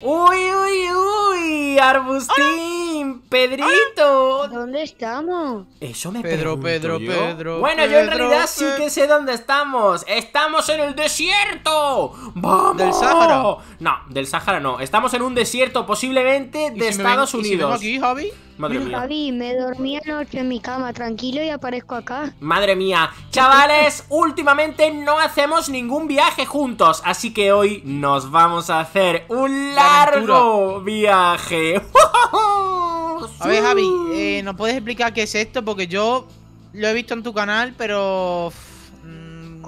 Uy, uy, uy, Arbustín, Pedrito. ¿Dónde estamos? Eso eh, me Pedro, Pedro, Pedro. Bueno, yo en realidad sí que sé dónde estamos. Estamos en el desierto. Vamos. Del Sahara. No, del Sahara no. Estamos en un desierto posiblemente de Estados Unidos. Si aquí, Javi? Madre mía. Javi, me dormí anoche en mi cama, tranquilo, y aparezco acá. Madre mía. Chavales, últimamente no hacemos ningún viaje juntos, así que hoy nos vamos a hacer un largo viaje. A ver, Javi, eh, ¿nos puedes explicar qué es esto? Porque yo lo he visto en tu canal, pero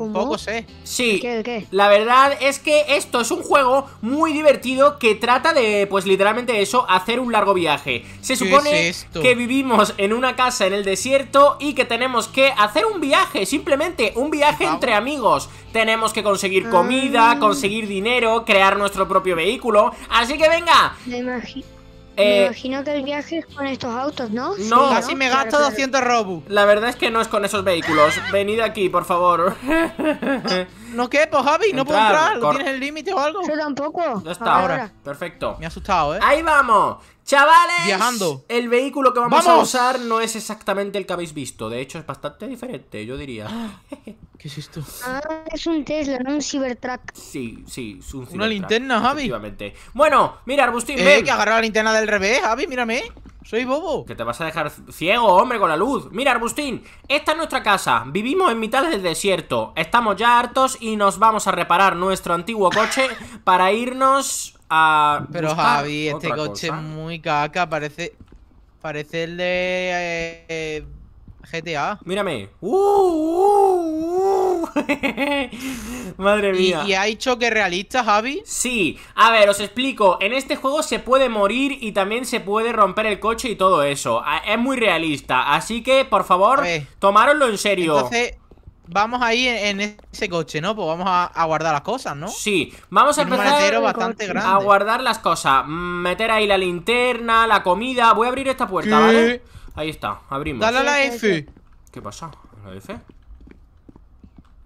poco sé. Sí. ¿Qué, La verdad es que esto es un juego muy divertido que trata de, pues literalmente eso, hacer un largo viaje. Se supone que vivimos en una casa en el desierto y que tenemos que hacer un viaje, simplemente un viaje entre amigos. Tenemos que conseguir comida, ah. conseguir dinero, crear nuestro propio vehículo. Así que venga. Me me eh, imagino que el viaje es con estos autos, ¿no? No, casi me gasto 200 robux. La verdad es que no es con esos vehículos. Venid aquí, por favor. no pues Javi, no puedo entrar. ¿Tienes el límite o algo? Yo tampoco. Ya está, ahora. Perfecto. Me ha asustado, ¿eh? Ahí vamos. Chavales, viajando. El vehículo que vamos, a usar no es exactamente el que habéis visto. De hecho, es bastante diferente, yo diría. ¿Qué es esto? Ah, es un Tesla, no un Cybertruck. Sí, sí, es un Una linterna, Javi. Bueno, mira, Arbustín, eh, Hay que agarrar la linterna del revés, Javi, mírame. Soy bobo. Que te vas a dejar ciego, hombre, con la luz. Mira, Arbustín, esta es nuestra casa. Vivimos en mitad del desierto. Estamos ya hartos y nos vamos a reparar nuestro antiguo coche para irnos pero Javi, este coche es muy caca, parece. Parece el de. Eh, GTA. Mírame. Uh, uh, uh. Madre mía. ¿Y, hay choque realista, Javi? Sí. A ver, os explico. En este juego se puede morir y también se puede romper el coche y todo eso. Es muy realista. Así que, por favor, tomároslo en serio. Entonces, vamos ahí en, ese coche, ¿no? Pues vamos a, guardar las cosas, ¿no? Sí, vamos a empezar a guardar las cosas. Meter ahí la linterna, la comida. Voy a abrir esta puerta, ¿vale? Ahí está, abrimos. Dale a la F. ¿Qué pasa? ¿La F?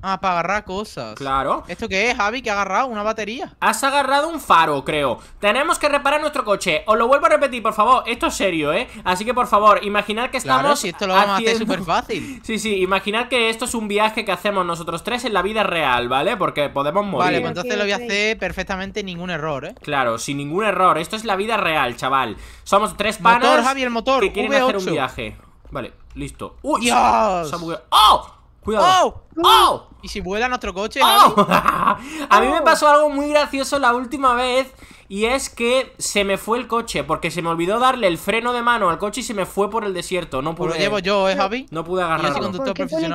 Ah, para agarrar cosas. Claro. ¿Esto qué es, Javi? ¿Que ha agarrado? ¿Una batería? Has agarrado un faro, creo. Tenemos que reparar nuestro coche. Os lo vuelvo a repetir, por favor. Esto es serio, ¿eh? Así que, por favor, imaginad que estamos. Claro, si esto lo vamos a hacer súper fácil. sí, sí, imaginad que esto es un viaje que hacemos nosotros tres en la vida real, ¿vale? Porque podemos morir. Vale, pues entonces lo voy a hacer perfectamente ningún error, ¿eh? Claro, sin ningún error. Esto es la vida real, chaval. Somos tres panas. Motor, Javi, el motor. Que quieren hacer un viaje. Vale, listo. ¡Uy! ¡Oh! Cuidado. ¡Oh! ¡Oh! ¡Oh! ¿Y si vuela nuestro coche? ¡Oh! a mí me ¡Oh! pasó algo muy gracioso la última vez. Y es que se me fue el coche, porque se me olvidó darle el freno de mano al coche y se me fue por el desierto. No pues Lo llevo yo, ¿eh, Javi? No pude agarrarlo. ¿Por qué, Pone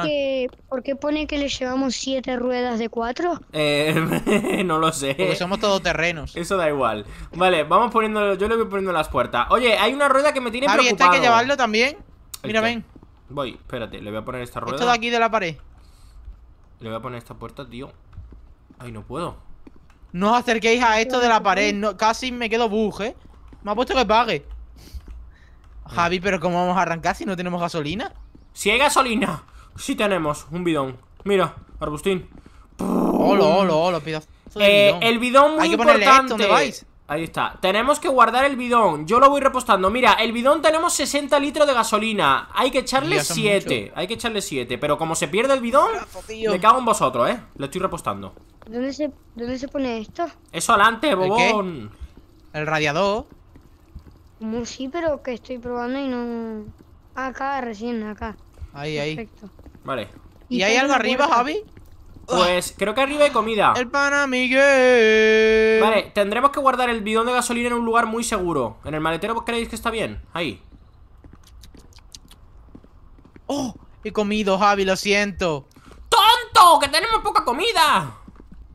que, ¿Por le llevamos siete ruedas de cuatro? Eh, no lo sé. Porque somos terrenos Eso da igual. Vale, vamos poniendo. Yo le voy poniendo las puertas. Oye, hay una rueda que me tiene Javi, preocupado. hay que llevarlo también? Mira, ven. Voy, espérate, le voy a poner esta rueda. Esto de aquí de la pared. Le voy a poner esta puerta, tío. Ay, no puedo. No os acerquéis a esto de la pared. No, casi me quedo bug, ¿eh? Me ha puesto que pague. Eh. Javi, pero ¿cómo vamos a arrancar si no tenemos gasolina? Si hay gasolina, Si tenemos un bidón. Mira, Arbustín. Olo, olo, olo, pídalo. Eh, el bidón muy Hay que ponerle importante. Ahí está, tenemos que guardar el bidón Yo lo voy repostando, mira, el bidón tenemos 60 litros de gasolina Hay que echarle 7, hay que echarle 7 Pero como se pierde el bidón, me cago en vosotros, eh Lo estoy repostando ¿Dónde se, pone esto? Eso adelante, bobón ¿El, radiador? sí, pero que estoy probando y no... Acá, recién, acá Ahí, ahí Vale ¿Y, ¿Y hay algo arriba, Javi? Pues ah. creo que arriba hay comida. El pana Miguel. Vale, tendremos que guardar el bidón de gasolina en un lugar muy seguro. ¿En el maletero vos creéis que está bien? Ahí. ¡Oh! He comido, Javi, lo siento. ¡Tonto! ¡Que tenemos poca comida!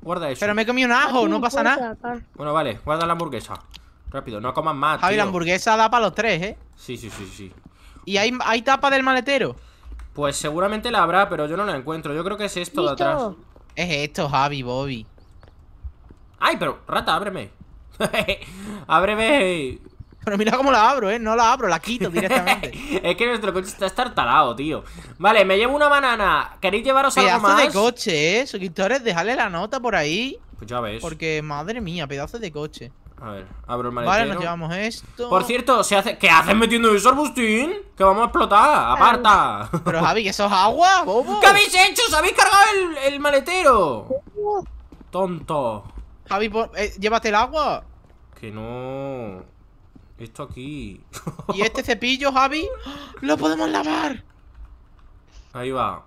Guarda eso. Pero me he comido un ajo, no pasa nada. Bueno, vale, guarda la hamburguesa. Rápido, no comas más. Javi, la hamburguesa da para los tres, ¿eh? Sí, sí, sí, sí. ¿Y hay, hay tapa del maletero? Pues seguramente la habrá, pero yo no la encuentro. Yo creo que es esto de atrás. Es esto, Javi, Bobby. ¡Ay, pero! Rata, ábreme. ábreme. Pero mira cómo la abro, ¿eh? No la abro, la quito directamente. es que nuestro coche está estartalado, tío. Vale, me llevo una banana. ¿Queréis llevaros algo más? Pedazo de coche, ¿eh? Suscriptores, dejadle la nota por ahí. Pues ya ves. Porque, madre mía, pedazo de coche. A ver, abro el maletero. Vale, nos llevamos esto. Por cierto, se hace... ¿qué haces metiendo eso, Arbustín? Que vamos a explotar, aparta. Pero Javi, ¿eso es agua, ¿Qué habéis hecho? ¿Se habéis cargado el, maletero? Tonto. Javi, eh, llévate el agua. Que no. Esto aquí. ¿Y este cepillo, Javi? ¡Lo podemos lavar! Ahí va.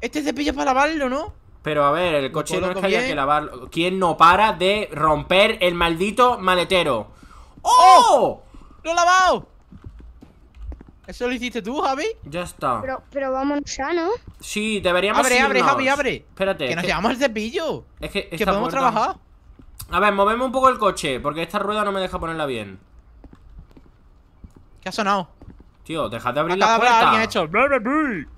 Este cepillo es para lavarlo, ¿no? Pero a ver, el coche no es que haya que lavarlo. ¿Quién no para de romper el maldito maletero? ¡Oh! ¡Oh! ¡Lo he lavado! ¿Eso lo hiciste tú, Javi? Ya está. Pero, pero vámonos ya, ¿no? Sí, deberíamos Abre, abre, Javi, abre. Espérate. Que nos llevamos el cepillo. Es que, que podemos trabajar. A ver, movemos un poco el coche, porque esta rueda no me deja ponerla bien. ¿Qué ha sonado? Tío, deja de abrir la puerta.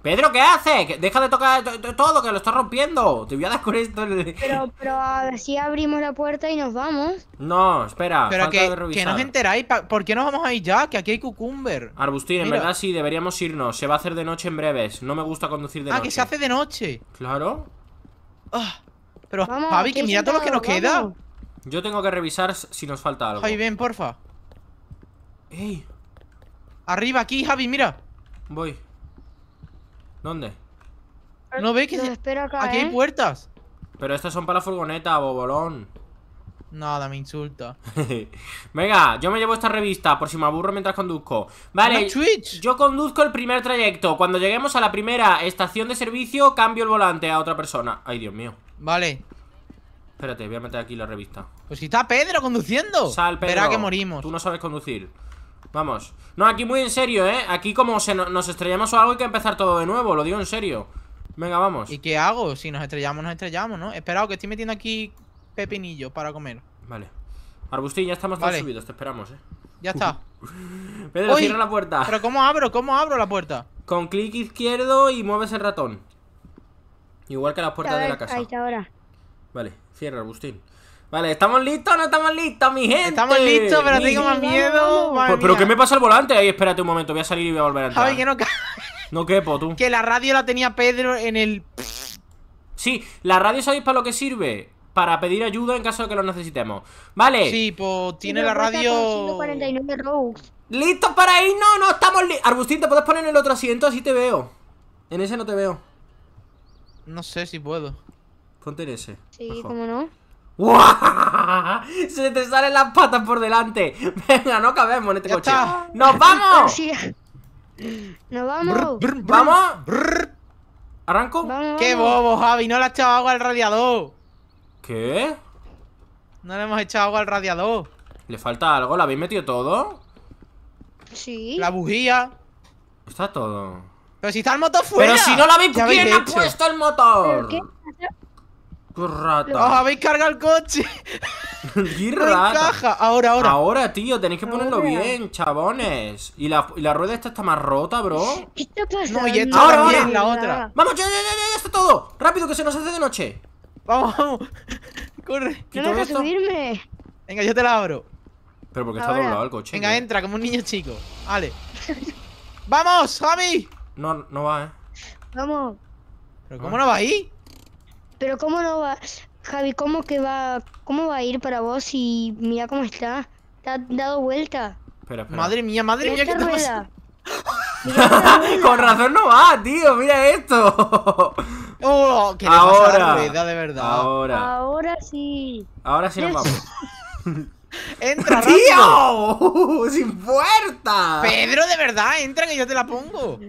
Pedro, ¿qué haces? Deja de tocar todo, que lo está rompiendo. Te voy a dar con esto. Pero, pero si abrimos la puerta y nos vamos. No, espera. Pero falta que, de revisar. que nos enteráis. ¿Por qué nos vamos a ir ya? Que aquí hay cucumber. Arbustín, en verdad sí, deberíamos irnos. Se va a hacer de noche en breves. No me gusta conducir de noche. Ah, que se hace de noche. Claro. Ah, pero, vamos, que mira todo lo que nos queda. Yo tengo que revisar si nos falta algo. Javi, ven, porfa. Ey. Arriba, aquí, Javi, mira. Voy. ¿Dónde? ¿No ve que se... acá, aquí hay ¿eh? puertas? Pero estas son para la furgoneta, bobolón. Nada, me insulta. Venga, yo me llevo esta revista por si me aburro mientras conduzco. Vale, yo conduzco el primer trayecto. Cuando lleguemos a la primera estación de servicio, cambio el volante a otra persona. Ay, Dios mío. Vale. Espérate, voy a meter aquí la revista. Pues si está Pedro conduciendo. Sal, Pedro. Verá que morimos. Tú no sabes conducir. Vamos No, aquí muy en serio, ¿eh? Aquí como se nos estrellamos o algo hay que empezar todo de nuevo Lo digo en serio Venga, vamos ¿Y qué hago? Si nos estrellamos, nos estrellamos, ¿no? Esperado, que estoy metiendo aquí pepinillo para comer Vale Arbustín, ya estamos vale. subidos, te esperamos, ¿eh? Ya está Pedro, cierra la puerta Pero ¿cómo abro? ¿Cómo abro la puerta? Con clic izquierdo y mueves el ratón Igual que las puertas de la casa Vale, cierra, Arbustín Vale, ¿estamos listos o no estamos listos, mi gente? Estamos listos, pero tengo más miedo. ¿Pero qué me pasa al volante? Ahí, espérate un momento, voy a salir y voy a volver a entrar. no No quepo, tú. Que la radio la tenía Pedro en el... Sí, la radio, ¿sabéis para lo que sirve? Para pedir ayuda en caso de que lo necesitemos. Vale. Sí, pues tiene la radio... 149 ¿Listos para ir No, no estamos listos. Arbustín, ¿te puedes poner en el otro asiento? Así te veo. En ese no te veo. No sé si puedo. Ponte en ese. Sí, cómo no. Se te salen las patas por delante. Venga, no cabemos en este coche. ¡Nos vamos! ¡Nos vamos! Vamos, arranco qué bobo, Javi! No le has echado agua al radiador. ¿Qué? No le hemos echado agua al radiador. ¿Le falta algo? ¿La habéis metido todo? Sí. La bujía. Está todo. Pero si está el motor fuera. Pero si no la habéis, ¿quién ha puesto el motor? qué? ¡Qué rata! ¡Os ah, habéis cargado el coche! ¡Qué rata! Ahora, ahora. Ahora, tío, tenéis que ponerlo bien, chabones. Y la, y la, rueda esta está más rota, bro. ¿Qué está pasando? No, y esta ahora, ahora. la otra. ¡Vamos, ya, ya, ya, ya está todo! ¡Rápido, que se nos hace de noche! ¡Vamos, vamos! ¡Corre! ¡No que subirme! Venga, yo te la abro. Pero porque está doblado el coche. Venga, entra, como un niño chico. Vale. ¡Vamos, Javi! No, no va, eh. Vamos. ¿Pero cómo no va ahí? Pero cómo no va, Javi, cómo que va, cómo va a ir para vos y mira cómo está, ha dado vuelta. Madre mía, madre mía, ¿qué te Con razón no va, tío, mira esto. oh, ahora, de verdad. Ahora. Ahora sí. Ahora sí nos vamos. ¡Entra, ¡Tío! ¡Sin puerta! Pedro, de verdad, entra que yo te la pongo.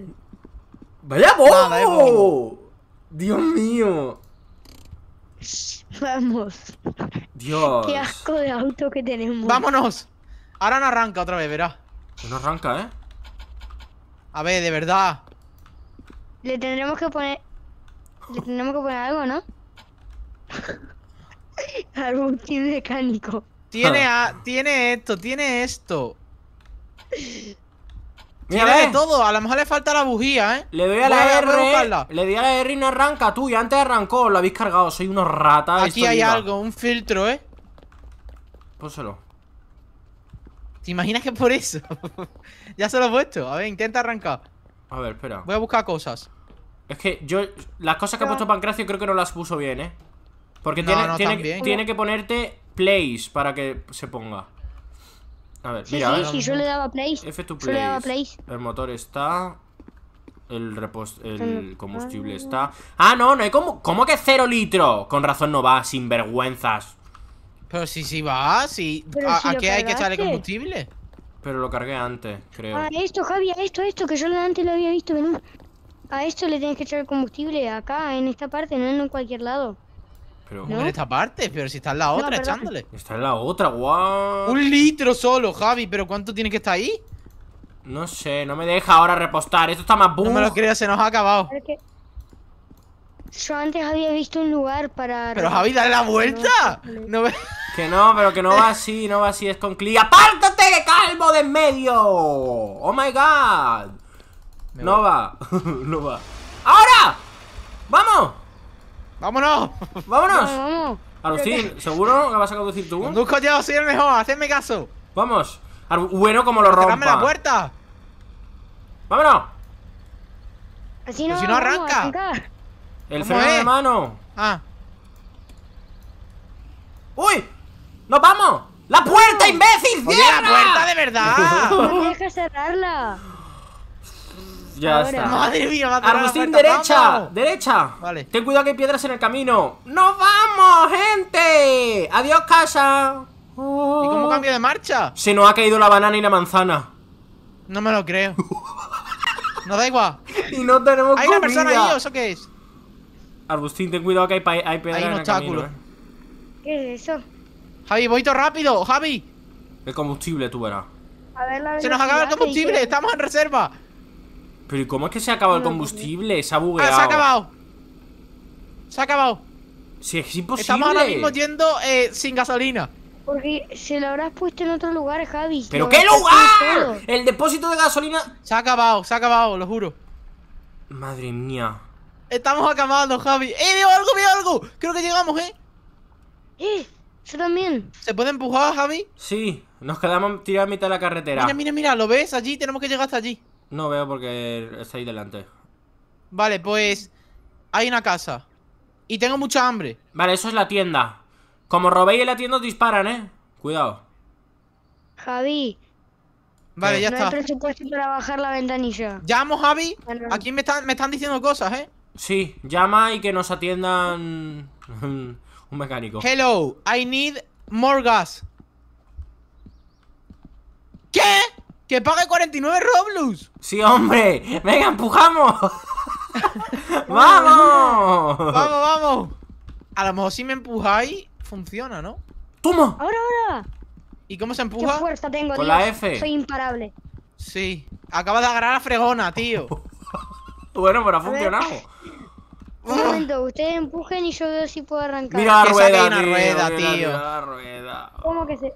¡Vaya bobo! Dios mío. Vamos. Dios. Qué asco de auto que tenemos. Vámonos. Ahora no arranca otra vez, verá. No arranca, ¿eh? A ver, de verdad. Le tendremos que poner... Le tendremos que poner algo, ¿no? Algún mecánico. Tiene, ah. a... tiene esto, tiene esto. Mira, todo, a lo mejor le falta la bujía, ¿eh? Le doy a la R, le doy a la R y no arranca Tú, ya antes arrancó, lo habéis cargado, soy unos ratas Aquí hay algo, un filtro, ¿eh? Pónselo ¿Te imaginas que por eso? ya se lo he puesto, a ver, intenta arrancar A ver, espera Voy a buscar cosas Es que yo, las cosas que ha puesto Pancracio creo que no las puso bien, ¿eh? Porque tiene que ponerte place para que se ponga a ver, sí, yo le daba play. F El motor está. El, repos el mm. combustible está. Ah, no, no hay como. ¿Cómo que cero litro? Con razón no va, sin vergüenzas. Pero si sí, sí va, si. ¿A, qué hay que echarle combustible? Pero lo cargué antes, creo. A ah, esto, Javi, a esto, esto, que yo antes lo había visto venir. A esto le tienes que echar combustible acá, en esta parte, no en cualquier lado. Pero en esta parte, pero si está en la otra echándole. Está en la otra, guau. Un litro solo, Javi, pero ¿cuánto tiene que estar ahí? No sé, no me deja ahora repostar. Esto está más boom. No me lo creo, se nos ha acabado. Yo antes había visto un lugar para. Pero Javi, dale la vuelta. Que no, pero que no va así, no va así, es con clic. ¡Apártate, calvo de en medio! ¡Oh my god! no va, no va. ¡Ahora! ¡Vamos! ¡Vámonos! ¡Vámonos! Arustín, ¿seguro que vas a conducir tú? Conduzco yo, soy el mejor, hacedme caso. Vamos. bueno, como lo rompa. la puerta! ¡Vámonos! Así pues no, si no pues arranca. El freno de mano. Ah. ¡Uy! ¡Nos vamos! ¡La puerta, imbécil! ¡Cierra! la puerta de verdad! ¡No dejes cerrarla! Ya está. Madre mía, va derecha, derecha. Vale. Ten cuidado que hay piedras en el camino. ¡Nos vamos, gente! ¡Adiós, casa! ¿Y cómo oh. cambia de marcha? Se nos ha caído la banana y la manzana. No me lo creo. no da igual. Y no tenemos ¿Hay una persona ahí o eso qué es? Arbustín, ten cuidado que hay, hay piedras en el camino. ¿eh? ¿Qué es eso? Javi, voy todo rápido, Javi. El combustible, tú verás. A ver, la ¡Se nos acaba el combustible! ¡Estamos en reserva! Pero ¿y cómo es que se ha acabado el combustible? Se ha bugueado. Ah, se ha acabado. Se ha acabado. Si es imposible. Estamos ahora mismo yendo eh, sin gasolina. Porque se lo habrás puesto en otro lugar, Javi. ¿Pero qué lugar? El depósito de gasolina. Se ha acabado, se ha acabado, lo juro. Madre mía. Estamos acabando, Javi. ¡Eh, veo algo, veo algo! Creo que llegamos, ¿eh? ¡Eh! Yo también. ¿Se puede empujar, Javi? Sí, nos quedamos tirados a mitad de la carretera. Mira, mira, mira, ¿lo ves? Allí tenemos que llegar hasta allí. No veo porque está ahí delante. Vale, pues hay una casa. Y tengo mucha hambre. Vale, eso es la tienda. Como robéis en la tienda disparan, ¿eh? Cuidado. Javi. Vale, ya está. hay presupuesto para bajar la ventanilla. ¿Llamo, Javi? Aquí me están, me están diciendo cosas, ¿eh? Sí, llama y que nos atiendan un mecánico. Hello, I need more gas. ¿Qué? ¡Que pague 49 Roblox! ¡Sí, hombre! ¡Venga, empujamos! ¡Vamos! ¡Vamos, vamos! A lo mejor si me empujáis, funciona, ¿no? ¡Toma! ¡Ahora, ahora! ¿Y cómo se empuja? ¡Qué fuerza tengo, Con la F. Soy imparable. Sí. Acaba de agarrar a Fregona, tío. bueno, pero ha funcionado. Un momento, ustedes empujen y yo veo si puedo arrancar. Mira la rueda, rueda, tío. Mira la rueda. ¿Cómo que se...?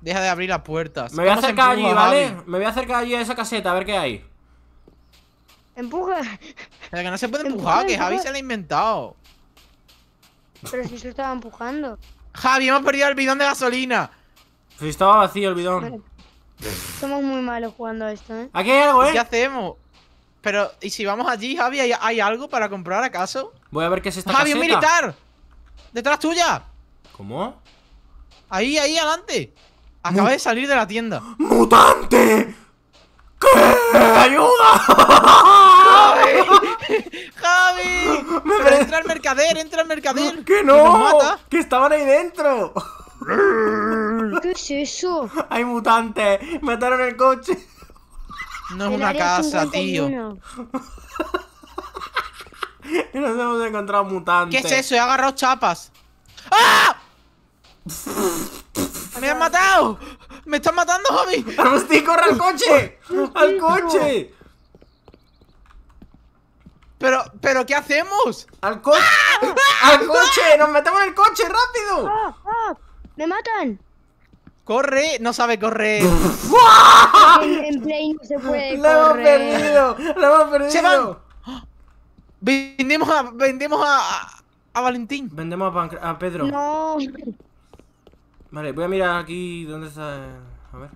Deja de abrir las puertas. Me voy a acercar allí, ¿vale? Me voy a acercar allí a esa caseta a ver qué hay. Empuja. Pero que no se puede empujar, que Javi se la ha inventado. Pero si se estaba empujando. Javi, hemos perdido el bidón de gasolina. Si estaba vacío el bidón. Somos muy malos jugando a esto, ¿eh? Aquí hay algo, ¿eh? ¿Qué hacemos? Pero, ¿y si vamos allí, Javi? ¿Hay, algo para comprar, acaso? Voy a ver qué es esta ¡Javi, un militar! ¡Detrás tuya! ¿Cómo? Ahí, ahí, adelante Acaba de salir de la tienda. ¡Mutante! ¿Qué? ¡Ayuda! ¡Javi! ¡Javi! Me Pero ¡Entra el mercader! ¡Entra el mercader! ¡Que no! ¡Que estaban ahí dentro! ¿Qué es eso? ¡Hay mutantes! ¡Mataron el coche! No es una casa, tío. nos hemos encontrado mutantes. ¿Qué es eso? He agarrado chapas. ¡Ah! matado! ¡Me están matando, Javi ¡Rusty, corre al coche! ¡Al coche! Pero, pero, ¿qué hacemos? ¡Al coche! ¡Ah! ¡Ah! ¡Al coche! ¡Nos metemos en el coche, rápido! Ah, ¡Me matan! ¡Corre! No sabe correr. en, no se puede ¡Lo hemos perdido! ¡Lo hemos perdido! ¡Se Vendemos a, vendemos a, a, Valentín. Vendemos a, a Pedro. No. Vale, voy a mirar aquí dónde está... A ver.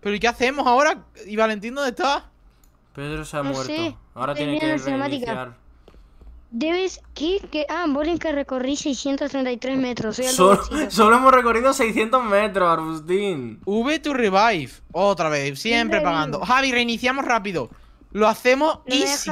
¿Pero qué hacemos ahora? ¿Y Valentín dónde está? Pedro se ha muerto. Ahora tiene que reiniciar. Debes... ¿Qué? Ah, Bolin que recorrí 633 metros. solo, hemos recorrido 600 metros, Arbustín. V to revive. Otra vez, siempre, pagando. Javi, reiniciamos rápido. Lo hacemos easy.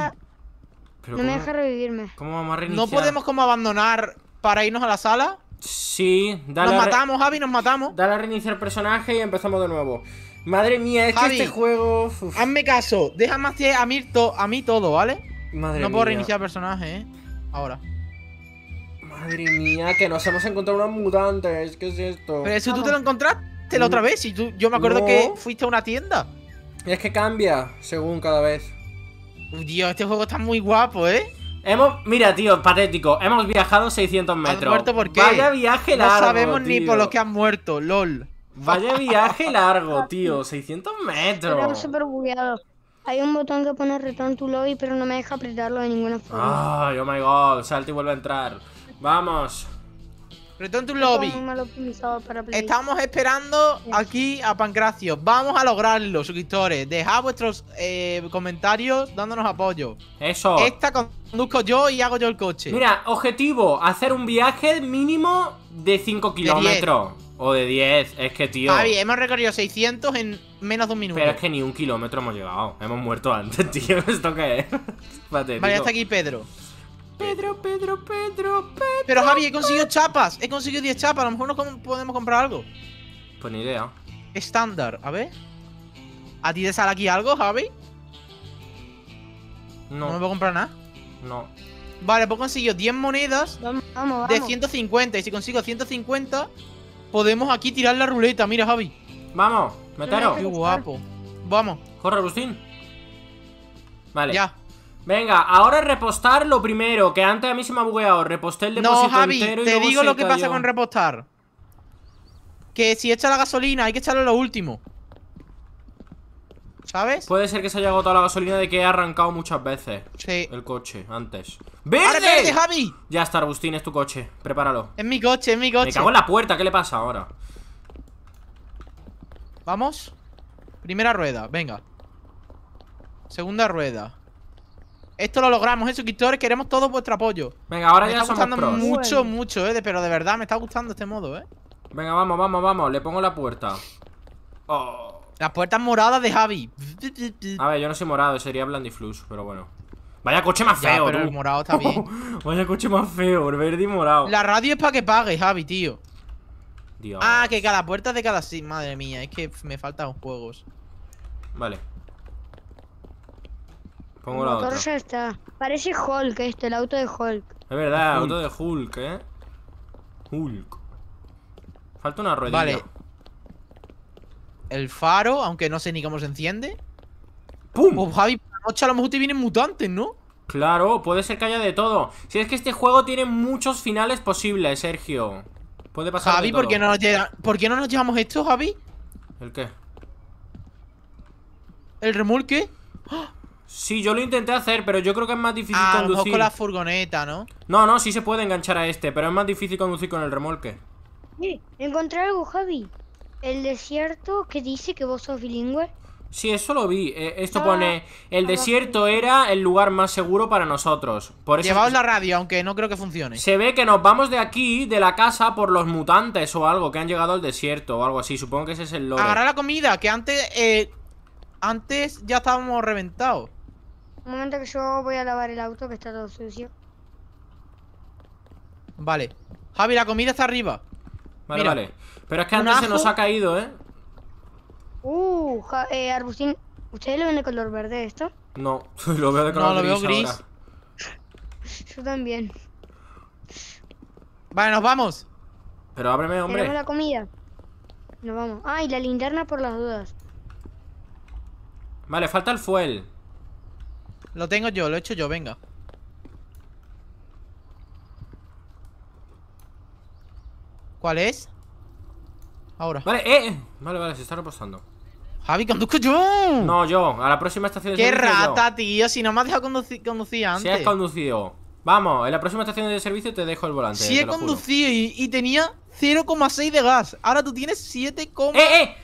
no me deja revivirme. ¿Cómo vamos a reiniciar? ¿No podemos como abandonar para irnos a la sala? Sí, dale. Nos matamos, Javi, nos matamos. Dale a reiniciar personaje y empezamos de nuevo. Madre mía, es este juego. Hazme caso, déjame a mí, a mí todo, ¿vale? Madre no puedo reiniciar personaje, ¿eh? Ahora. Madre mía, que nos hemos encontrado unos mutantes. ¿Qué es esto? Pero eso tú te lo encontraste la otra mm. vez. Y yo me acuerdo que fuiste a una tienda. Y es que cambia según cada vez. Dios, este juego está muy guapo, ¿eh? Hemos, mira, tío, patético. Hemos viajado 600 metros. ¿Han muerto por qué? Vaya viaje largo. No sabemos ni por lo que han muerto, lol. Vaya viaje largo, tío. 600 metros. Estamos súper bugueado. Hay un botón que pone a tu lobby, pero no me deja apretarlo de ninguna forma. Ay, oh my god. Salta y vuelve a entrar. Vamos lobby. Estamos esperando aquí a Pancracio. Vamos a lograrlo, suscriptores. Dejad vuestros eh, comentarios dándonos apoyo. Eso. Esta conduzco yo y hago yo el coche. Mira, objetivo: hacer un viaje mínimo de 5 kilómetros. O de 10, es que tío. Javi, hemos recorrido 600 en menos de un minuto. Pero es que ni un kilómetro hemos llegado. Hemos muerto antes, tío. ¿Esto qué es? vale, hasta aquí Pedro. Pedro, Pedro, Pedro, Pedro. Pero Javi, he conseguido chapas. He conseguido 10 chapas. A lo mejor nos podemos comprar algo. Pues ni idea. Estándar, a ver. ¿A ti te sale aquí algo, Javi? No. ¿No me voy a comprar nada? No. Vale, pues consigo 10 monedas de 150. Y si consigo 150, podemos aquí tirar la ruleta. Mira, Javi. Vamos, meteros Qué guapo. Vamos. Corre, Agustín. Vale. Ya. Venga, ahora repostar lo primero, que antes a mí se me ha bugueado. Reposté el depósito no, Javi, te digo lo que pasa con repostar. Que si echa la gasolina, hay que echarlo lo último. ¿Sabes? Puede ser que se haya agotado la gasolina de que he arrancado muchas veces. El coche, antes. ¡Verde! verde Javi! Ya está, Agustín, es tu coche. Prepáralo. Es mi coche, es mi coche. Me cago en la puerta, ¿qué le pasa ahora? Vamos. Primera rueda, venga. Segunda rueda. Esto lo logramos, eh, suscriptores. Queremos todo vuestro apoyo. Venga, ahora me ya está gustando mucho, mucho, eh. pero de verdad, me está gustando este modo, eh. Venga, vamos, vamos, vamos. Le pongo la puerta. Oh. Las puertas moradas de Javi. A ver, yo no soy morado, sería Blandiflux, pero bueno. Vaya coche más feo, ya, morado está bien. Vaya coche más feo, el verde y morado. La radio es para que pague, Javi, tío. Dios. Ah, que cada puerta de cada sí. Madre mía, es que me faltan juegos. Vale el la Parece Hulk este, el auto de Hulk. Es verdad, auto de Hulk, ¿eh? Hulk. Falta una ruedita. Vale. El faro, aunque no sé ni cómo se enciende. ¡Pum! Pues, Javi, por noche a lo mejor te vienen mutantes, ¿no? Claro, puede ser que haya de todo. Si es que este juego tiene muchos finales posibles, Sergio. Puede pasar Javi, ¿por, qué no nos ¿por qué no nos llevamos esto, Javi? ¿El qué? ¿El remolque? ¡Ah! Sí, yo lo intenté hacer, pero yo creo que es más difícil ah, conducir. con la furgoneta, ¿no? No, no, sí se puede enganchar a este, pero es más difícil conducir con el remolque. Mire, encontré algo, Javi. El desierto que dice que vos sos bilingüe. Sí, eso lo vi. Eh, esto ah, pone, el desierto era el lugar más seguro para nosotros. Por la radio, aunque no creo que funcione. Se ve que nos vamos de aquí, de la casa, por los mutantes o algo, que han llegado al desierto o algo así. Supongo que ese es el lore. Agarra la comida, que antes... Eh, antes ya estábamos reventados. Un momento que yo voy a lavar el auto que está todo sucio. Vale. Javi, la comida está arriba. Vale, vale. Pero es que antes se nos ha caído, ¿eh? Uh, eh, Arbustín, ¿ustedes lo ven de color verde esto? No, lo veo de color gris. veo gris. Yo también. Vale, nos vamos. Pero ábreme, hombre. Tenemos la comida. Nos vamos. Ah, y la linterna por las dudas. Vale, falta el fuel. Lo tengo yo, lo he hecho yo, venga. ¿Cuál es? Ahora. Vale, eh, eh. Vale, vale, se está reposando. Javi, conduzco yo. No, yo. A la próxima estación de servicio. Qué rata, tío. Si no me has dejado conducir, antes. Si has conducido. Vamos, en la próxima estación de servicio te dejo el volante. Si he conducido y, tenía 0,6 de gas. Ahora tú tienes 7, ¡Eh, eh!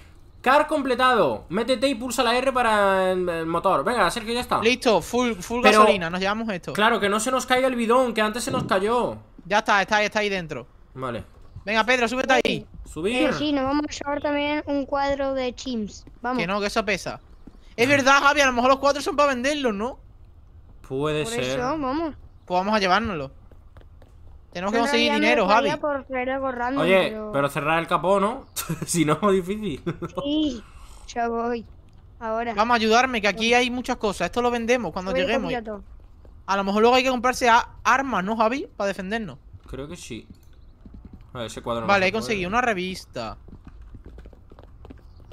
Car completado. Métete y pulsa la R para el motor. Venga, que ya está. Listo, full, full gasolina. Nos llevamos esto. Claro, que no se nos caiga el bidón, que antes se nos cayó. Ya está, está ahí, está ahí dentro. Vale. Venga, Pedro, súbete ahí. Subir. sí, nos vamos a llevar también un cuadro de Chims. Vamos. Que no, que eso pesa. Es verdad, Javi, a lo mejor los cuadros son para venderlos, ¿no? Puede ser. Eso, vamos. Pues vamos a llevárnoslo. Tenemos que conseguir dinero, Javi. Oye, pero... cerrar el capó, ¿no? si no, es difícil. sí, ya voy. Ahora. Vamos a ayudarme, que aquí hay muchas cosas. Esto lo vendemos cuando lleguemos. A lo mejor luego hay que comprarse armas, ¿no, Javi? Para defendernos. Creo que sí. A ver, ese cuadro Vale, he conseguido una revista.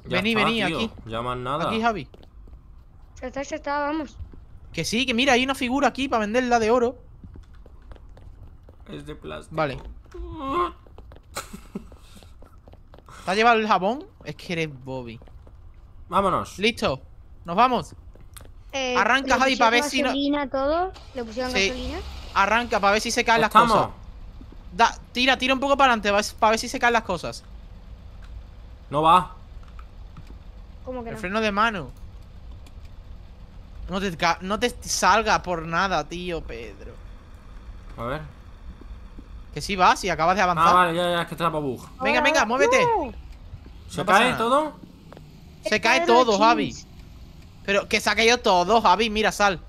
vení, vení, aquí. Ya nada. Aquí, Javi. Ya está, ya está, vamos. Que sí, que mira, hay una figura aquí para venderla de oro. Es de plástico. Vale. ¿Te has llevado el jabón? Es que eres Bobby. Vámonos. Listo. Nos vamos. Eh, Arranca, Javi, para ver si Arranca, para ver si se caen las cosas. Da, tira, tira un poco para adelante, para ver si se caen las cosas. No va. ¿Cómo que El freno de mano. No te, no te salga por nada, tío, Pedro. A ver. Que si vas y acabas de avanzar. Ah, vale, ya, ya, es que Venga, venga, oh, muévete. ¿Se cae todo? Se, cae, todo, Javi. Pero que se yo todo, Javi. Mira, sal.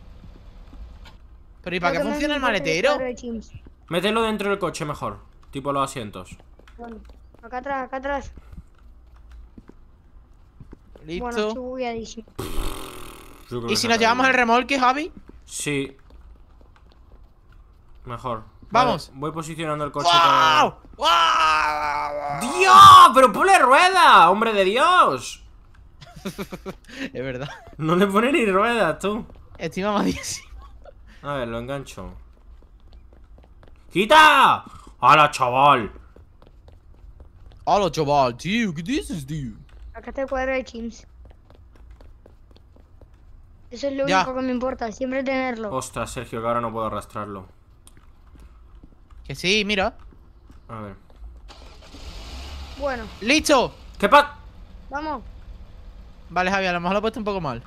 Pero ¿y para qué funciona el maletero? Mételo dentro del coche mejor. Tipo los asientos. acá atrás, acá atrás. Listo. ¿Y si nos llevamos el remolque, Javi? Sí. Mejor. Vamos. voy posicionando el coche. ¡Wow! ¡Wow! ¡Dios! ¡Pero ponle rueda! ¡Hombre de Dios! es verdad. No le pone ni ruedas, tú. Estima mamadísimo. A ver, lo engancho. ¡Quita! ¡Hala, chaval! ¡Hala, chaval, tío! ¿Qué dices, tío? Acá está el cuadro de Chims. Eso es lo único que me importa, siempre tenerlo. Ostras, Sergio, que ahora no puedo arrastrarlo. Que sí, mira. A ver. Bueno. ¡Listo! ¿Qué pat! Vamos. Vale, Javier, a lo mejor lo he puesto un poco mal.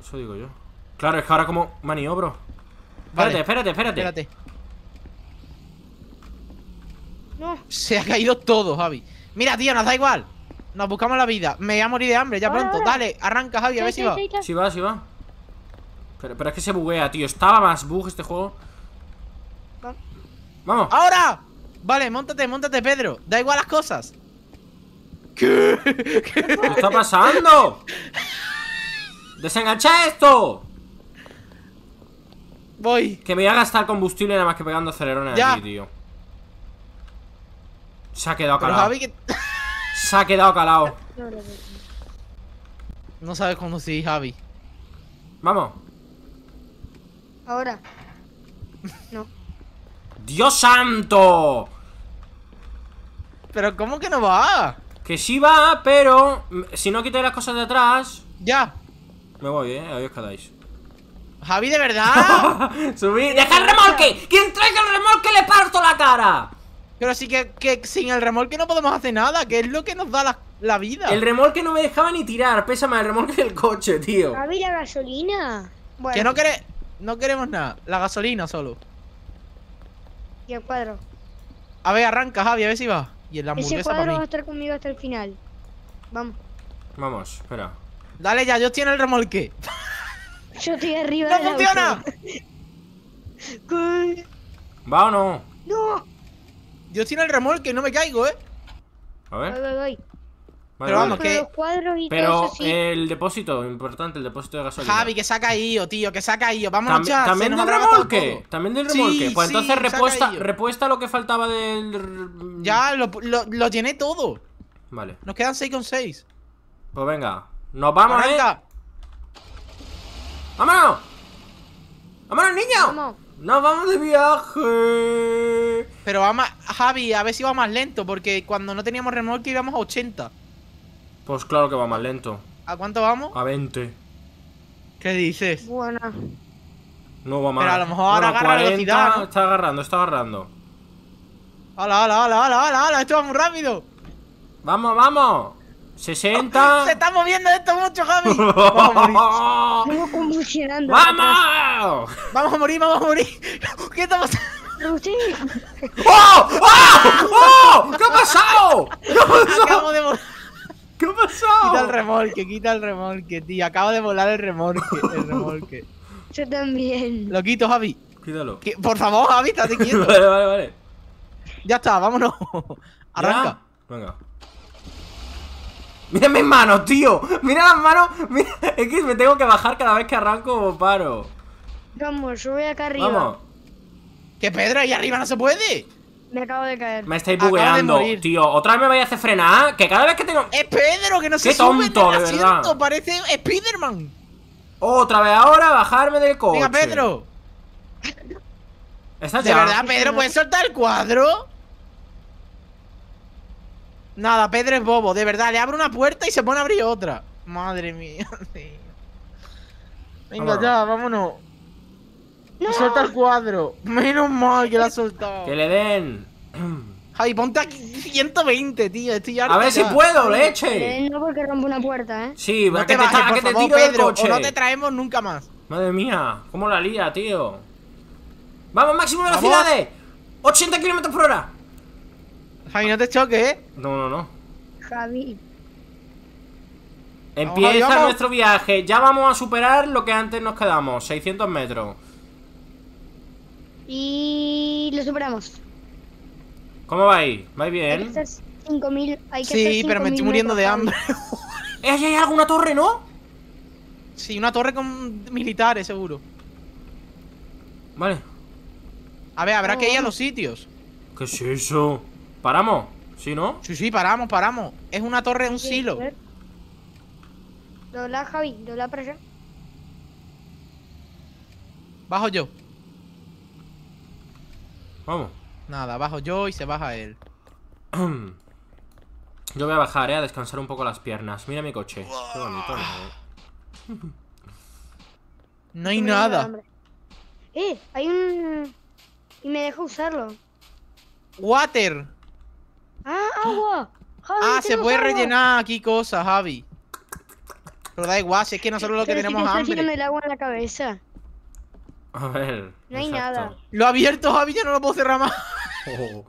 Eso digo yo. Claro, es que ahora como maniobro. Espérate, espérate, espérate. No. Se ha caído todo, Javi. Mira, tío, nos da igual. Nos buscamos la vida. Me voy a morir de hambre ya pronto. Dale, arranca, Javi, a ver si va. Si va, si va. Pero, pero es que se buguea, tío. Estaba más bug este juego. Vamos. ¡Ahora! Vale, montate, montate, Pedro. Da igual las cosas. ¿Qué? ¿Qué está pasando? ¡Desengancha esto! Voy. Que me voy a gastar combustible nada más que pegando acelerones ya. aquí, tío. Se ha quedado calado. Se ha quedado calado. No sabes cómo conducir, Javi. Vamos. Ahora. No. ¡Dios santo! ¿Pero cómo que no va? Que sí va, pero si no quité las cosas de atrás... Ya. Me voy, ¿eh? Ahí os quedáis. Javi, ¿de verdad? Subí. ¡Deja el remolque! ¡Quien traiga el remolque le parto la cara! Pero sí que, que, sin el remolque no podemos hacer nada, que es lo que nos da la, vida. El remolque no me dejaba ni tirar, pesa el remolque del coche, tío. Javi, la gasolina. Que no, quiere no queremos nada, la gasolina solo. Y el cuadro. A ver, arranca, Javi, a ver si va. Y el hamburguesa Ese cuadro va a estar conmigo hasta el final. Vamos. Vamos, espera. Dale ya, yo estoy en el remolque. Yo estoy arriba ¡No funciona! ¿Va o no? ¡No! Yo estoy en el remolque, no me caigo, ¿eh? A ver. Voy, voy, voy pero vamos, que. pero el depósito, importante, el depósito de gasolina. Javi, que saca caído, tío, que saca caído Vámonos ya. También del remolque. También del remolque. pues entonces repuesta, repuesta lo que faltaba del. Ya, lo, llené todo. Vale. Nos quedan 6 con 6. Pues venga. Nos vamos, pues eh. ¡Vámonos! ¡Vámonos, niño! ¡Nos vamos de viaje! Pero vamos, Javi, a ver si va más lento, porque cuando no teníamos remolque íbamos a 80. Pues claro que va más lento. ¿A cuánto vamos? A 20. ¿Qué dices? Bueno No va mal. Pero a lo mejor ahora agarra velocidad, ¿no? Está agarrando, está agarrando. ¡Hala, hala, hala, hala, hala! hala esto va muy rápido! ¡Vamos, vamos! 60. Se está moviendo esto mucho, Javi. Vamos ¡Vamos! Vamos a morir, vamos a morir. ¿Qué está pasando? ¡Oh! ¡Oh! ¡Oh! ¿Qué ha pasado? ¿Qué ha pasado? de morir. ¿Qué ha pasado? Quita el remolque, quita el remolque, tío. Acaba de volar el remolque, el remolque. Yo también. Lo quito, Javi. Quítalo. Por favor, Javi, estate quieto. vale, vale, vale. Ya está, vámonos. Arranca. Venga. Mira mis manos, tío. Mira las manos. Mira. Es que me tengo que bajar cada vez que arranco o paro. Vamos, sube acá arriba. Vamos. Que Pedro, ahí arriba no se puede. Me acabo de caer. Me estáis bugueando, tío. Otra vez me vais a hacer frenar, que cada vez que tengo. ¡Es Pedro, que no se Qué tonto, de verdad. parece Spiderman. Otra vez ahora, bajarme del coche. Venga, Pedro. de verdad, Pedro, ¿puedes soltar el cuadro? Nada, Pedro es bobo, de verdad. Le abro una puerta y se pone a abrir otra. Madre mía, Venga, ya, vámonos. Suelta el cuadro. Menos mal que la ha soltado. Que le den. Javi, ponte aquí 120, tío. Estoy A ver si puedo, leche. No porque rompo una puerta, eh. Sí, no te bajes, por Pedro, O no te traemos nunca más. Madre mía, cómo la lía, tío. Vamos, máximo velocidades. 80 kilómetros por hora. Javi, no te choques, eh. No, no, no. Javi. Empieza nuestro viaje. Ya vamos a superar lo que antes nos quedamos. 600 metros. Y lo superamos. ¿Cómo va ahí? ¿Va bien? Hay que Sí, pero me estoy muriendo de hambre. ¿Eh, hay alguna torre, no? Sí, una torre con militares, seguro. Vale. A ver, habrá que ir a los sitios. ¿Qué es eso? ¿Paramos? ¿Sí, no? Sí, sí, paramos, paramos. Es una torre, un silo. Dobla, Javi, dobla para allá. Bajo yo. Vamos. Nada, bajo yo y se baja él. Yo voy a bajar, eh, a descansar un poco las piernas. Mira mi coche. ¿no? hay nada. Eh, hay un... Y me deja usarlo. Water. Ah, agua. ah, se puede rellenar aquí cosas, Javi. Pero da igual, si es que nosotros lo que tenemos hambre. el agua en la cabeza. A ver. No hay nada. Lo ha abierto, Javi, ya no lo puedo cerrar más. Oh.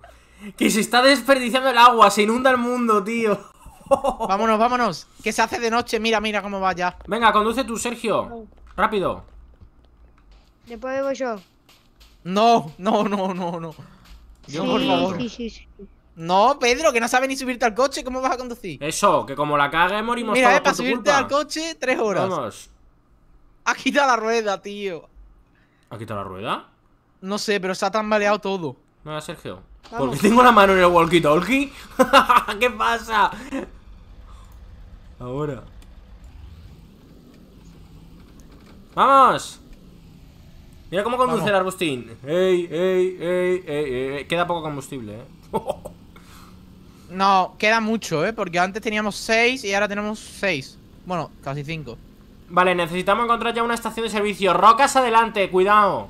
Que se está desperdiciando el agua, se inunda el mundo, tío. vámonos, vámonos. Que se hace de noche, mira, mira cómo va ya. Venga, conduce tú, Sergio. Rápido. Después voy yo. No, no, no, no, no. Yo por favor. no, Pedro, que no sabe ni subirte al coche, ¿cómo vas a conducir? Eso, que como la caga, morimos Mira, eh, para subirte al coche, tres horas. Vamos. Ha quitado la rueda, tío. ¿Ha quitado la rueda? No sé, pero se ha tambaleado todo. No, Sergio. Porque tengo la mano en el walkie-talkie? ¿Qué pasa? Ahora. ¡Vamos! Mira cómo conduce el arbustín. Ey, ey, ey, ey, ey, Queda poco combustible, eh. no, queda mucho, eh. Porque antes teníamos 6 y ahora tenemos 6. Bueno, casi 5. Vale, necesitamos encontrar ya una estación de servicio. Rocas adelante, cuidado.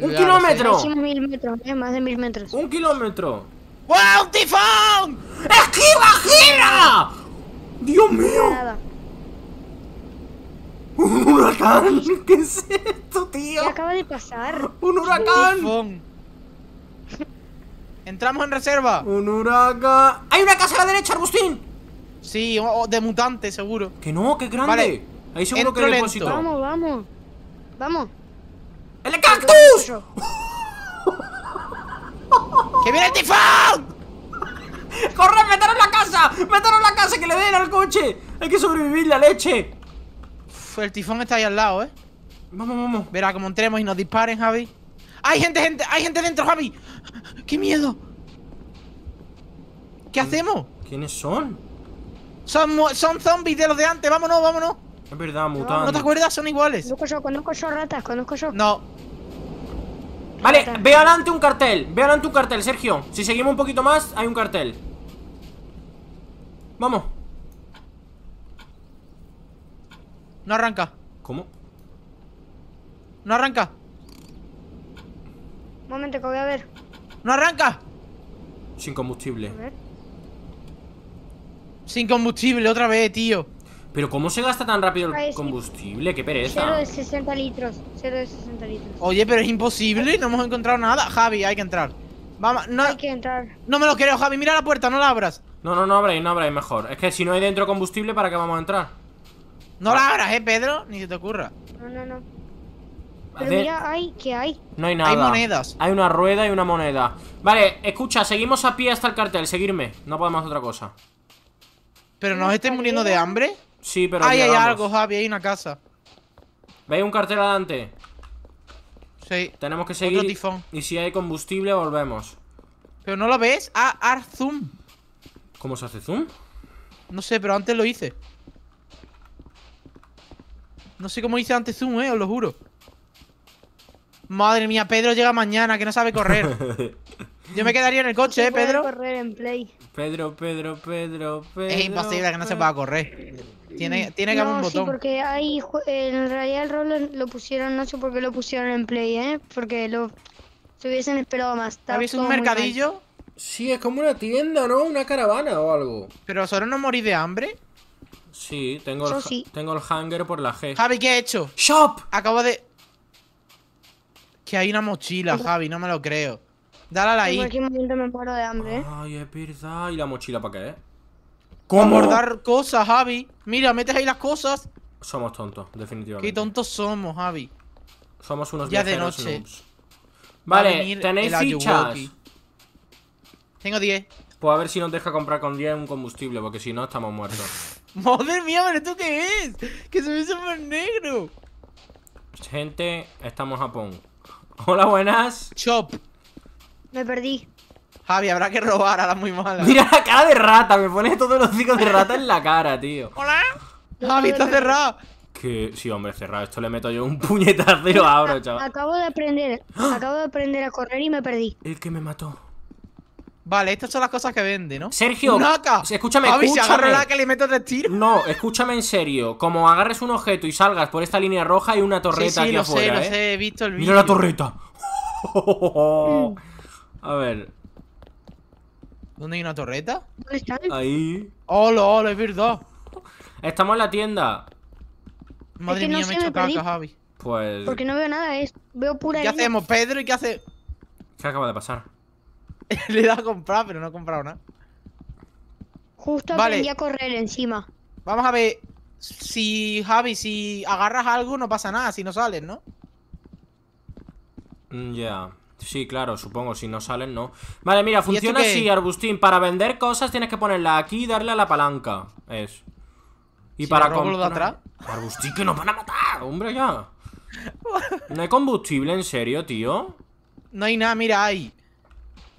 ¡Un kilómetro! Eh, más de mil metros. ¡Un kilómetro! ¡Wow, un tifón! ¡Esquiva, gira! ¡Dios mío! ¡Un huracán! ¿Qué es esto, tío? ¿Qué acaba de pasar? ¡Un huracán! Entramos en reserva. Un huracán. ¡Hay una casa a la derecha, Agustín! Sí, de mutante, seguro. Que no, que grande. Vale. Ahí seguro que hay depósito. Vamos, vamos. Vamos. ¡El cactus! ¡Que viene el tifón! ¡Corre, en la casa! en la casa que le den al coche! ¡Hay que sobrevivir la leche! el tifón está ahí al lado, ¿eh? Vamos, vamos. Verá como entremos y nos disparen, Javi. ¡Hay gente, gente! ¡Hay gente dentro, Javi! ¡Qué miedo! ¿Qué hacemos? ¿Quiénes son? Son, son zombies de los de antes. Vámonos, vámonos. Es verdad, mutante. ¿No te acuerdas? Son iguales. Conozco yo, ratas, conozco yo. No. Vale, ve adelante un cartel. Ve adelante un cartel, Sergio. Si seguimos un poquito más, hay un cartel. Vamos. No arranca. ¿Cómo? No arranca. Un momento, que voy a ver. ¡No arranca! Sin combustible. Sin combustible, otra vez, tío. Pero ¿cómo se gasta tan rápido el combustible? ¡Qué pereza! 0 de 60 litros, 0 de 60 litros. Oye, pero es imposible, no hemos encontrado nada. Javi, hay que entrar. Vamos, no... Hay que entrar. No me lo creo, Javi, mira la puerta, no la abras. No, no, no abráis, no abráis, mejor. Es que si no hay dentro combustible, ¿para qué vamos a entrar? No la abras, eh, Pedro, ni se te ocurra. No, no, no. Pero mira, hay, ¿qué hay? No hay nada. Hay monedas. Hay una rueda y una moneda. Vale, escucha, seguimos a pie hasta el cartel, seguirme. No podemos hacer otra cosa. ¿Pero nos estáis muriendo de hambre? Sí, pero. Ahí hay algo, Javi, hay una casa. ¿Veis un cartel adelante? Sí. Tenemos que seguir. Y si hay combustible, volvemos. ¿Pero no lo ves? Ah, ar zoom. ¿Cómo se hace zoom? No sé, pero antes lo hice. No sé cómo hice antes zoom, eh, os lo juro. Madre mía, Pedro llega mañana, que no sabe correr. Yo me quedaría en el coche, ¿eh, Pedro? correr en play. Pedro, Pedro, Pedro, Pedro. Es imposible que no se pueda correr. Mm. Tiene, que haber un botón. Sí, porque ahí en realidad el rol lo, pusieron, no sé por qué lo pusieron en Play, ¿eh? Porque lo se hubiesen esperado más tarde. ¿Habéis un mercadillo? Sí, es como una tienda, ¿no? Una caravana o algo. ¿Pero solo no morís de hambre? Sí, tengo el, hangar tengo el por la G. Javi, ¿qué he hecho? ¡Shop! Acabo de... Que hay una mochila, Javi, no me lo creo. Dale a la I. ¿eh? Ay, es verdad. ¿Y la mochila para qué, eh? ¿Cómo? Guardar cosas, Javi. Mira, metes ahí las cosas. Somos tontos, definitivamente. Qué tontos somos, Javi. Somos unos ya de noche. Vale, tenéis fichas. Tengo 10. Pues a ver si nos deja comprar con 10 un combustible, porque si no estamos muertos. Madre mía, pero esto qué es? Que se ve súper negro. Gente, estamos en Japón Hola, buenas. Chop. Me perdí. Javi, habrá que robar a la muy mala. Mira la cara de rata, me pones todos los hocicos de rata en la cara, tío. Hola. Javi, está cerrado. Que sí, hombre, cerrado. Esto le meto yo un puñetazo y lo abro, chaval. Acabo de aprender, ¡Ah! acabo de aprender a correr y me perdí. El que me mató. Vale, estas son las cosas que vende, ¿no? Sergio, ¡Naca! escúchame, Javi, escúchame. Si agarro la que le meto de tiro. No, escúchame en serio. Como agarres un objeto y salgas por esta línea roja, hay una torreta sí, sí, aquí lo Sé, lo ¿eh? sé, he visto el vídeo. Mira la torreta. Mm. a ver. ¿Dónde hay una torreta? ¿Dónde están? Ahí. ¡Hola, hola! Es verdad. Estamos en la tienda. Madre mía, me he hecho caca, Javi. Pues. Porque no veo nada, es... veo pura. ¿Qué hacemos, Pedro? ¿Y qué hace? ¿Qué acaba de pasar? Le he dado a comprar, pero no he comprado nada. Justo vale. aprendí a correr encima. Vamos a ver. Si, Javi, si agarras algo, no pasa nada, si no sales, ¿no? Mm, ya. Sí, claro, supongo, si no salen, no. Vale, mira, funciona así, Arbustín. Para vender cosas tienes que ponerla aquí y darle a la palanca. Es. Y para comprar... Arbustín, que nos van a matar, hombre, ya. ¿No hay combustible, en serio, tío? No hay nada, mira, hay.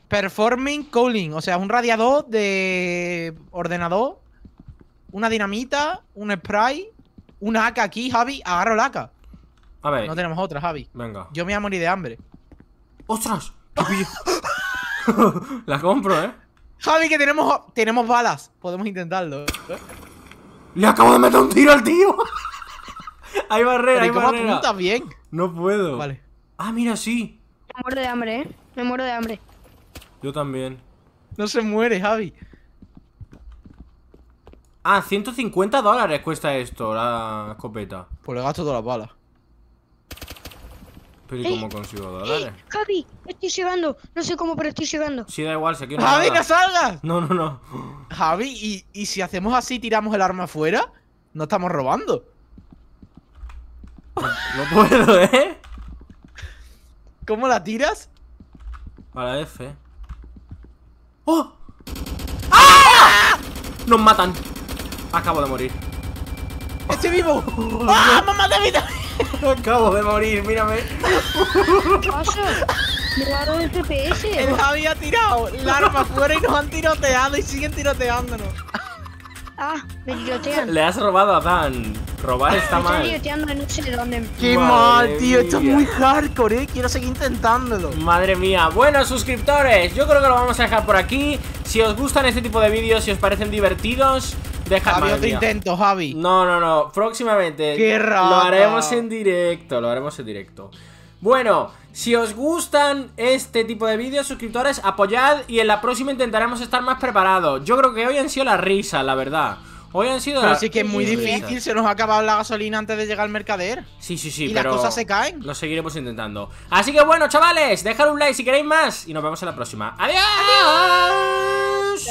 Performing cooling, o sea, un radiador de ordenador, una dinamita, un spray, una AK aquí, Javi, agarro la AK. A ver. No tenemos otra, Javi. Venga. Yo me voy a morir de hambre. ¡Ostras! la compro, ¿eh? Javi, que tenemos, tenemos balas. Podemos intentarlo. ¿eh? ¡Le acabo de meter un tiro al tío! hay barrera, Pero hay cómo apuntas bien? No puedo. Vale. Ah, mira, sí. Me muero de hambre, ¿eh? Me muero de hambre. Yo también. No se muere, Javi. Ah, 150 dólares cuesta esto, la escopeta. Pues le gasto todas las balas cómo consigo Javi, estoy llegando. No sé cómo, pero estoy llegando. Sí, da igual, se quiere. ¡Javi, que salgas! No, no, no. Javi, ¿y, ¿y si hacemos así, tiramos el arma afuera? No estamos robando. No, puedo, ¿eh? ¿Cómo la tiras? Para F. ¡Oh! ¡Ah! ¡Nos matan! Acabo de morir. ¡Estoy vivo! ¡Ah! ¡Mamá de vida! Acabo de morir, mírame. ¿Qué pasa? Me el PPS. Él había tirado la arma fuera y nos han tiroteado y siguen tiroteándonos. Ah, me tirotean. Le has robado a Dan. Robar está mal. Estoy tiroteando no sé dónde. Qué mal, tío. está Esto es muy hardcore, eh. Quiero seguir intentándolo. Madre mía. Bueno, suscriptores. Yo creo que lo vamos a dejar por aquí. Si os gustan este tipo de vídeos, si os parecen divertidos. Deja Javi, otro intento, Javi. No, no, no. Próximamente. Qué Lo haremos en directo. Lo haremos en directo. Bueno, si os gustan este tipo de vídeos, suscriptores, apoyad y en la próxima intentaremos estar más preparados. Yo creo que hoy han sido las risas, la verdad. Hoy han sido. Pero sí que es muy difícil, se nos ha acabado la gasolina antes de llegar al mercader. Sí, sí, sí, y pero. las cosas se caen. Lo seguiremos intentando. Así que bueno, chavales, dejad un like si queréis más y nos vemos en la próxima. ¡Adiós!